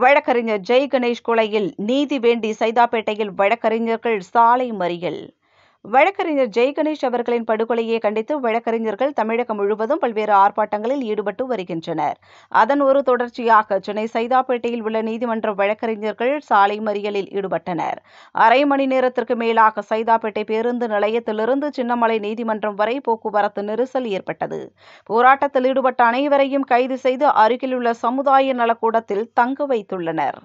வழக்கறிஞர் ஜெய் கணேஷ் கொலையில் நீதி வேண்டி சைதாப்பேட்டையில் வழக்கறிஞர்கள் சாலை மறியல் வழக்கறிஞர் ஜெய்கணேஷ் அவர்களின் படுகொலையை கண்டித்து வழக்கறிஞர்கள் தமிழகம் முழுவதும் பல்வேறு ஆர்ப்பாட்டங்களில் ஈடுபட்டு வருகின்றனர் அதன் ஒரு தொடர்ச்சியாக சென்னை சைதாப்பேட்டையில் உள்ள நீதிமன்ற வழக்கறிஞர்கள் சாலை மறியலில் ஈடுபட்டனர் அரை மணி நேரத்திற்கு மேலாக சைதாப்பேட்டை பேருந்து நிலையத்திலிருந்து சின்னமலை நீதிமன்றம் வரை போக்குவரத்து நெரிசல் ஏற்பட்டது போராட்டத்தில் ஈடுபட்ட அனைவரையும் கைது செய்து அருகிலுள்ள சமுதாய நலக்கூடத்தில் தங்க வைத்துள்ளனர்